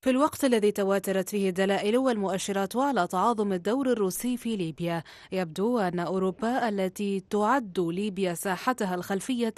في الوقت الذي تواترت فيه الدلائل والمؤشرات على تعاظم الدور الروسي في ليبيا يبدو أن أوروبا التي تعد ليبيا ساحتها الخلفية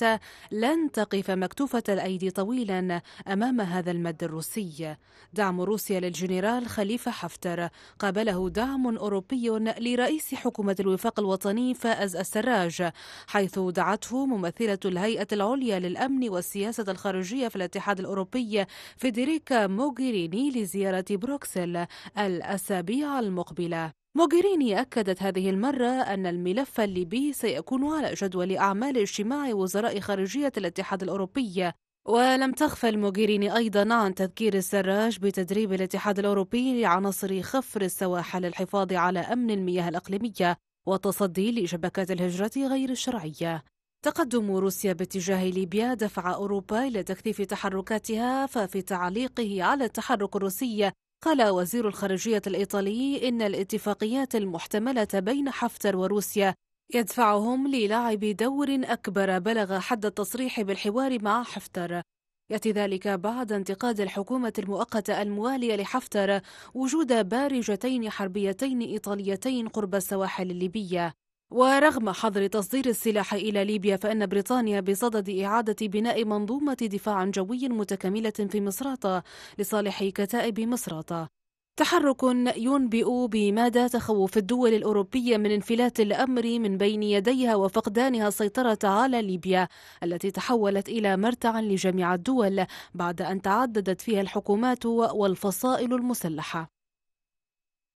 لن تقف مكتوفة الأيدي طويلا أمام هذا المد الروسي دعم روسيا للجنرال خليفة حفتر قابله دعم أوروبي لرئيس حكومة الوفاق الوطني فائز السراج حيث دعته ممثلة الهيئة العليا للأمن والسياسة الخارجية في الاتحاد الأوروبي فيدريكا موغيري موغيريني لزيارة بروكسل الأسابيع المقبلة موغيريني أكدت هذه المرة أن الملف الليبي سيكون على جدول أعمال اجتماع وزراء خارجية الاتحاد الأوروبي ولم تغفل موغيريني أيضا عن تذكير السراج بتدريب الاتحاد الأوروبي لعناصر خفر السواحل للحفاظ على أمن المياه الإقليمية والتصدي لشبكات الهجرة غير الشرعية تقدم روسيا باتجاه ليبيا دفع أوروبا إلى تكثيف تحركاتها ففي تعليقه على التحرك الروسي قال وزير الخارجية الإيطالي إن الاتفاقيات المحتملة بين حفتر وروسيا يدفعهم للعب دور أكبر بلغ حد التصريح بالحوار مع حفتر يأتي ذلك بعد انتقاد الحكومة المؤقتة الموالية لحفتر وجود بارجتين حربيتين إيطاليتين قرب السواحل الليبية ورغم حظر تصدير السلاح إلى ليبيا فإن بريطانيا بصدد إعادة بناء منظومة دفاع جوي متكاملة في مصراتة لصالح كتائب مصراتة تحرك ينبئ بمدى تخوف الدول الأوروبية من انفلات الأمر من بين يديها وفقدانها السيطرة على ليبيا التي تحولت إلى مرتع لجميع الدول بعد أن تعددت فيها الحكومات والفصائل المسلحة